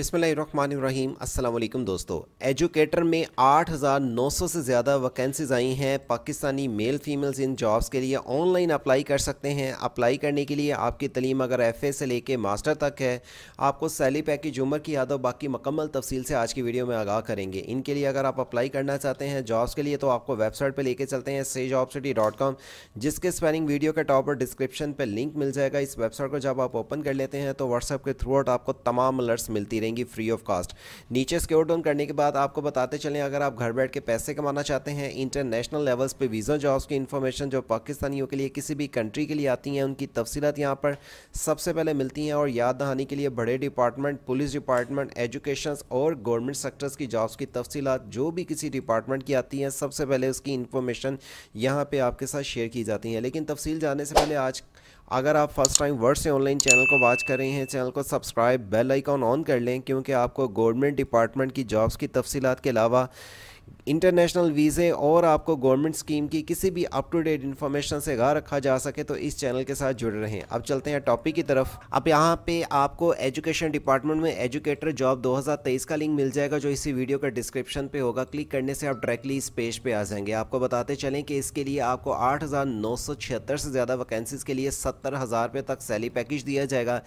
बसमीम अल्लाम दोस्तों एजुकेटर में 8,900 से ज़्यादा वैकेंसीज आई हैं पाकिस्तानी मेल फीमेल्स इन जॉब्स के लिए ऑनलाइन अप्लाई कर सकते हैं अप्लाई करने के लिए आपकी तलीम अगर एफ़ ए से लेके मास्टर तक है आपको सैली पैकेज उम्र की और बाकी मकम्मल तफसील से आज की वीडियो में आगाह करेंगे इनके लिए अगर आप अप्लाई करना चाहते हैं जॉब्स के लिए तो आपको वेबसाइट पर लेके चलते हैं से जॉब सिटी डॉट कॉम जिसके स्पेलिंग वीडियो के टॉप और डिस्क्रिप्शन पर लिंक मिल जाएगा इस वेबसाइट को जब आप ओपन कर लेते हैं तो व्हाट्सएप के थ्रू आउट आपको तमाम अलर्ट्स मिलती रहेंगी फ्री ऑफ कॉस्ट नीचे स्क्योर डाउन करने के बाद आपको बताते चलें अगर आप घर बैठ के पैसे कमाना चाहते हैं इंटरनेशनल लेवल्स पर वीज़ा जॉब्स की इन्फॉर्मेशन जो पाकिस्तानियों के लिए किसी भी कंट्री के लिए आती हैं उनकी तफसीत यहाँ पर सबसे पहले मिलती हैं और याद दहानी के लिए बड़े डिपार्टमेंट पुलिस डिपार्टमेंट एजुकेशन और गवर्नमेंट सेक्टर्स की जॉब्स की तफसीत जो भी किसी डिपार्टमेंट की आती हैं सबसे पहले उसकी इन्फॉर्मेशन यहाँ पर आपके साथ शेयर की जाती हैं लेकिन तफसील जाने से पहले आज अगर आप फर्स्ट टाइम वर्ड से ऑनलाइन चैनल को वाच कर रहे हैं चैनल को सब्सक्राइब बेल आइकॉन ऑन कर लें क्योंकि आपको गवर्नमेंट डिपार्टमेंट की जॉब्स की तफसीत के अलावा इंटरनेशनल वीज़े और आपको गवर्नमेंट स्कीम की किसी भी अप टू डेट इन्फॉर्मेशन से गा रखा जा सके तो इस चैनल के साथ जुड़े रहें अब चलते हैं टॉपिक की तरफ अब यहाँ पे आपको एजुकेशन डिपार्टमेंट में एजुकेटर जॉब 2023 का लिंक मिल जाएगा जो इसी वीडियो का डिस्क्रिप्शन पे होगा क्लिक करने से आप डायरेक्टली इस पेज पे आ जाएंगे आपको बताते चलें कि इसके लिए आपको आठ से ज़्यादा वैकेंसीज के लिए सत्तर हज़ार तक सैली पैकेज दिया जाएगा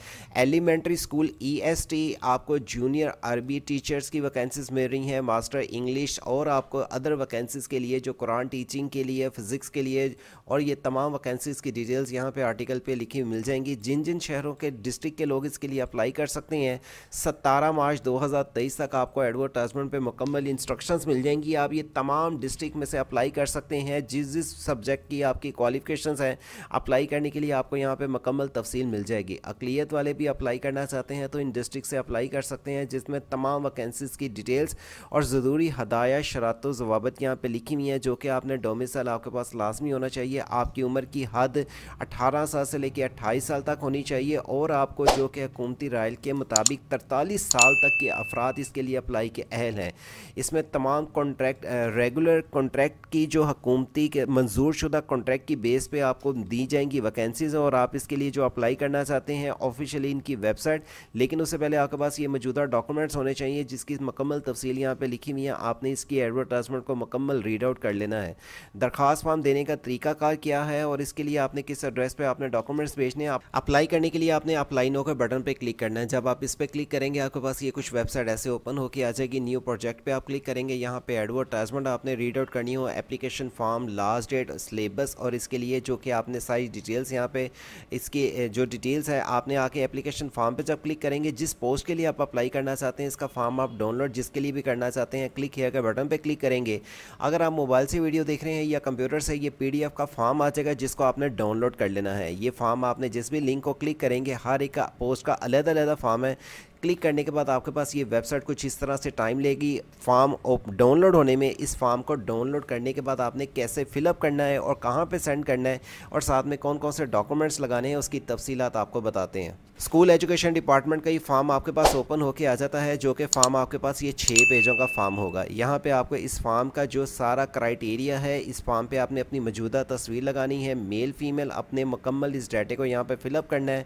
एलिमेंट्री स्कूल ई आपको जूनियर अरबी टीचर्स की वैकेंसीज मिल रही हैं मास्टर इंग्लिश और और आपको अदर वैकेंसीज़ के लिए जो कुरान टीचिंग के लिए फ़िज़िक्स के लिए और ये तमाम वैकेंसीज़ की डिटेल्स यहाँ पे आर्टिकल पे लिखी मिल जाएंगी जिन जिन शहरों के डिस्ट्रिक्ट के लोग इसके लिए अप्लाई कर सकते हैं सतारह मार्च दो तक आपको एडवर्टाइजमेंट पर मुकम्मल इंस्ट्रक्शन मिल जाएंगी आप ये तमाम डिस्ट्रिक्ट में से अप्लाई कर सकते हैं जिस जिस सब्जेक्ट की आपकी क्वालिफिकेशन हैं अप्लाई करने के लिए आपको यहाँ पर मुकम्मल तफसील मिल जाएगी अकलीत वाले भी अप्लाई करना चाहते हैं तो इन डिस्ट्रिक्ट से अप्लाई कर सकते हैं जिसमें तमाम वैकेंसीज़ की डिटेल्स और ज़रूरी हदायत शरात जवाबत यहाँ पर लिखी हुई हैं जो कि आपने डोमिसल आपके पास लाजमी होना चाहिए आपकी उम्र की हद अठारह साल से लेकर अट्ठाईस साल तक होनी चाहिए और आपको जो कि हकूमती रायल के मुताबिक तरतालीस साल तक के अफराद इसके लिए अप्लाई के अहल हैं इसमें तमाम कॉन्ट्रैक्ट रेगुलर कॉन्ट्रैक्ट की जो हकूमती के मंजूर शुदा कॉन्ट्रैक्ट की बेस पर आपको दी जाएंगी वैकेंसीज और आप इसके लिए जो अप्लाई करना चाहते हैं ऑफिशियली इनकी वेबसाइट लेकिन उससे पहले आपके पास ये मौजूदा डॉक्यूमेंट्स होने चाहिए जिसकी मकमल तफसील यहाँ पर लिखी हुई है आपने इसकी एडवर्टाइजमेंट को मुकम्मल रीड आउट कर लेना है दरख्वास्त फॉर्म देने का तरीकाकार क्या है और इसके लिए आपने किस एड्रेस पर आपने डॉक्यूमेंट्स भेजने अप्लाई करने के लिए आपने अप्लाई नो के बटन पर क्लिक करना है जब आप इस पर क्लिक करेंगे आपके पास ये कुछ वेबसाइट ऐसे ओपन होकर आ जाएगी न्यू प्रोजेक्ट पर आप क्लिक करेंगे यहाँ पर एडवर्टाइजमेंट आपने रीड आउट करनी हो application form last date syllabus और इसके लिए जो कि आपने सारी डिटेल्स यहाँ पे इसकी जो डिटेल्स है आपने आके एप्लीकेशन फॉर्म पे जब क्लिक करेंगे जिस पोस्ट के लिए आप अप्लाई करना चाहते हैं इसका फॉर्म आप डाउनलोड जिसके लिए भी करना चाहते हैं क्लिक हेयर के बटन पे पे क्लिक करेंगे अगर आप मोबाइल से वीडियो देख रहे हैं या कंप्यूटर से ये पीडीएफ का फॉर्म आ जाएगा जिसको आपने डाउनलोड कर लेना है ये फॉर्म आपने जिस भी लिंक को क्लिक करेंगे हर एक पोस्ट का अलग अलग फॉर्म है क्लिक करने के बाद आपके पास ये वेबसाइट कुछ इस तरह से टाइम लेगी फॉर्म डाउनलोड होने में इस फॉर्म को डाउनलोड करने के बाद आपने कैसे फिलअप करना है और कहाँ पर सेंड करना है और साथ में कौन कौन से डॉक्यूमेंट्स लगाने हैं उसकी तफसीत आपको बताते हैं स्कूल एजुकेशन डिपार्टमेंट का ये फॉर्म आपके पास ओपन होके आ जाता है जो कि फॉर्म आपके पास ये छः पेजों का फॉर्म होगा यहाँ पे आपको इस फॉर्म का जो सारा क्राइटेरिया है इस फॉर्म पे आपने अपनी मौजूदा तस्वीर लगानी है मेल फीमेल अपने मुकम्मल इस डाटे को यहाँ पे फिलअप करना है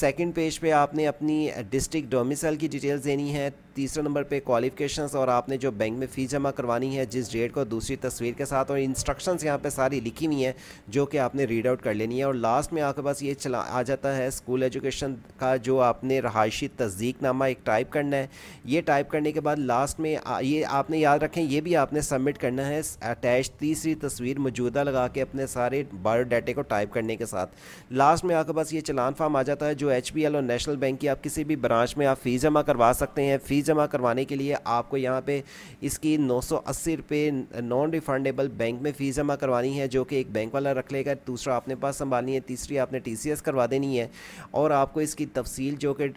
सेकंड पेज पे आपने अपनी डिस्ट्रिक्ट डोमिस आगामी की डिटेल्स देनी है तीसरे नंबर पे क्वालिफिकेशंस और आपने जो बैंक में फ़ीस जमा करवानी है जिस डेट को दूसरी तस्वीर के साथ और इंस्ट्रक्शंस यहाँ पे सारी लिखी हुई हैं जो कि आपने रीड आउट कर लेनी है और लास्ट में आपके पास ये चला आ जाता है स्कूल एजुकेशन का जो आपने रहायशी तस्दीक नामा एक टाइप करना है ये टाइप करने के बाद लास्ट में आ, ये आपने याद रखें ये भी आपने सबमिट करना है अटैच तीसरी तस्वीर मौजूदा लगा के अपने सारे बायोडाटे को टाइप करने के साथ लास्ट में आपके पास ये चलान फार्म आ जाता है जो एच और नेशनल बैंक की आप किसी भी ब्रांच में आप फ़ीस जमा करवा सकते हैं फ़ीस जमा करवाने के लिए आपको यहाँ पे इसकी नौ सौ नॉन रिफंडेबल बैंक में फ़ीस जमा करवानी है जो कि एक बैंक वाला रख लेगा दूसरा अपने पास संभालनी है तीसरी आपने टी करवा देनी है और आपको इसकी तफसील जो कि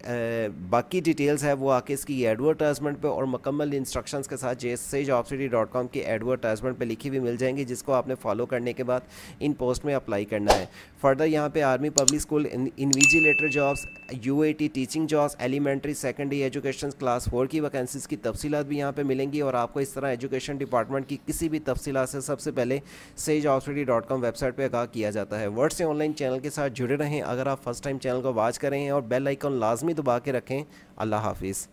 बाकी डिटेल्स है वो आके इसकी एडवर्टाइजमेंट पर और मकम्मल इंस्ट्रक्शन के साथ जैसे जॉब सिटी डॉट कॉम की एडवर्टाइजमेंट पर लिखी हुई मिल जाएंगी जिसको आपने फॉलो करने के बाद इन पोस्ट में अप्लाई करना है फर्दर यहाँ पे army public school invigilator jobs यू teaching jobs elementary elementary secondary education class four की वैकेंसीज़ की तफसीत भी यहाँ पर मिलेंगी और आपको इस तरह एजुकेशन डिपार्टमेंट की किसी भी तफसीत से सबसे पहले सेज ऑफी डॉट कॉम वेबसाइट पर आगाह किया जाता है वर्ड से ऑनलाइन चैनल के साथ जुड़े रहें अगर आप फर्स्ट टाइम चैनल को वाच करें और बेल आइकॉन लाजमी दबा के रखें अल्लाह हाफिज़